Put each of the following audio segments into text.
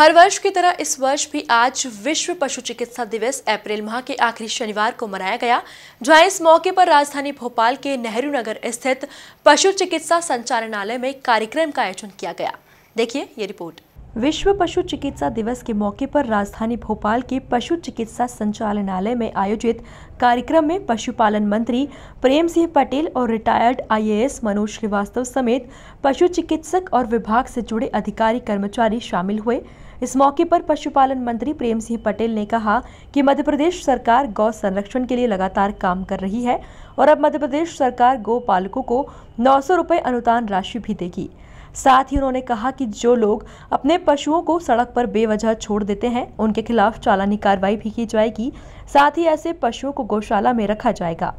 हर वर्ष की तरह इस वर्ष भी आज विश्व पशु चिकित्सा दिवस अप्रैल माह के आखिरी शनिवार को मनाया गया जहां इस मौके पर राजधानी भोपाल के नेहरू नगर स्थित पशु चिकित्सा संचालनालय में कार्यक्रम का आयोजन किया गया देखिए ये रिपोर्ट विश्व पशु चिकित्सा दिवस के मौके पर राजधानी भोपाल के पशु चिकित्सा संचालनालय में आयोजित कार्यक्रम में पशुपालन मंत्री प्रेम सिंह पटेल और रिटायर्ड आईएएस मनोज श्रीवास्तव समेत पशु चिकित्सक और विभाग से जुड़े अधिकारी कर्मचारी शामिल हुए इस मौके पर पशुपालन मंत्री प्रेम सिंह पटेल ने कहा कि मध्य प्रदेश सरकार गौ संरक्षण के लिए लगातार काम कर रही है और अब मध्य प्रदेश सरकार गौ पालकों को नौ सौ अनुदान राशि भी देगी साथ ही उन्होंने कहा कि जो लोग अपने पशुओं को सड़क पर बेवजह छोड़ देते हैं उनके खिलाफ चालानी कार्रवाई भी की जाएगी साथ ही ऐसे पशुओं को गौशाला में रखा जाएगा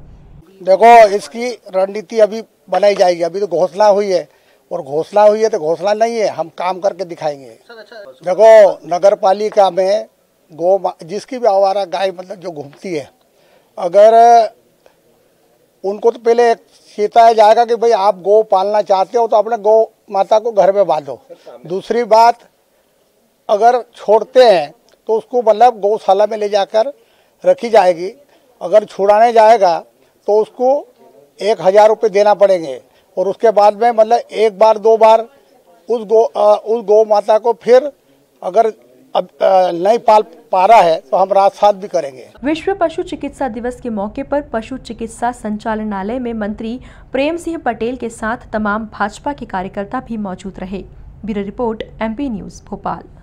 देखो इसकी रणनीति अभी बनाई जाएगी अभी तो घोषणा हुई है और घोषणा हुई है तो घोषणा नहीं है हम काम करके दिखाएंगे अच्छा, देखो नगर पालिका में गो जिसकी भी आवारा गाय मतलब जो घूमती है अगर उनको तो पहले सीता है जाएगा कि भाई आप गौ पालना चाहते हो तो अपने गौ माता को घर में बांधो दूसरी बात अगर छोड़ते हैं तो उसको मतलब गौशाला में ले जाकर रखी जाएगी अगर छुड़ाने जाएगा तो उसको एक हज़ार रुपये देना पड़ेंगे और उसके बाद में मतलब एक बार दो बार उस गौ उस गौ माता को फिर अगर अब नहीं पाल पा रहा है तो हम रात साथ भी करेंगे विश्व पशु चिकित्सा दिवस के मौके पर पशु चिकित्सा संचालनालय में मंत्री प्रेम सिंह पटेल के साथ तमाम भाजपा के कार्यकर्ता भी मौजूद रहे bureau report MP news Bhopal